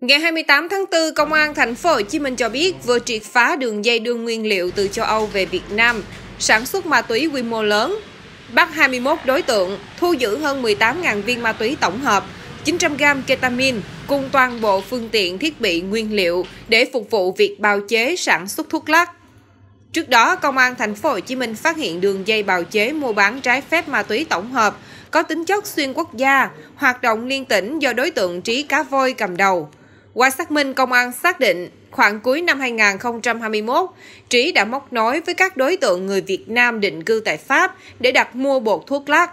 Ngày 28 tháng 4, Công an thành phố Hồ Chí Minh cho biết vừa triệt phá đường dây đưa nguyên liệu từ châu Âu về Việt Nam, sản xuất ma túy quy mô lớn, bắt 21 đối tượng, thu giữ hơn 18.000 viên ma túy tổng hợp, 900 gram ketamine cùng toàn bộ phương tiện thiết bị nguyên liệu để phục vụ việc bào chế sản xuất thuốc lắc. Trước đó, Công an thành phố Hồ Chí Minh phát hiện đường dây bào chế mua bán trái phép ma túy tổng hợp có tính chất xuyên quốc gia, hoạt động liên tỉnh do đối tượng Trí Cá Voi cầm đầu. Qua xác minh, công an xác định khoảng cuối năm 2021, Trí đã móc nối với các đối tượng người Việt Nam định cư tại Pháp để đặt mua bột thuốc lắc.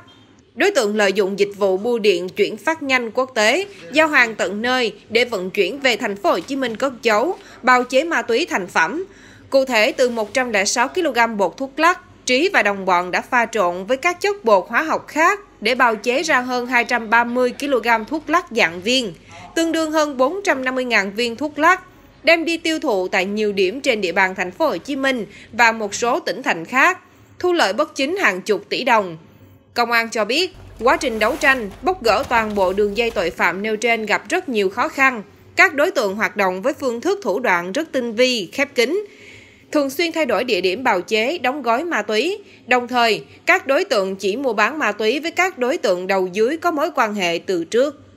Đối tượng lợi dụng dịch vụ bưu điện chuyển phát nhanh quốc tế, giao hàng tận nơi để vận chuyển về thành phố Hồ Chí Minh cất giấu, bào chế ma túy thành phẩm. Cụ thể từ 106 kg bột thuốc lắc Trí và đồng bọn đã pha trộn với các chất bột hóa học khác để bào chế ra hơn 230 kg thuốc lắc dạng viên, tương đương hơn 450.000 viên thuốc lắc, đem đi tiêu thụ tại nhiều điểm trên địa bàn thành phố Hồ Chí Minh và một số tỉnh thành khác, thu lợi bất chính hàng chục tỷ đồng. Công an cho biết, quá trình đấu tranh, bóc gỡ toàn bộ đường dây tội phạm nêu trên gặp rất nhiều khó khăn. Các đối tượng hoạt động với phương thức thủ đoạn rất tinh vi, khép kín, thường xuyên thay đổi địa điểm bào chế, đóng gói ma túy. Đồng thời, các đối tượng chỉ mua bán ma túy với các đối tượng đầu dưới có mối quan hệ từ trước.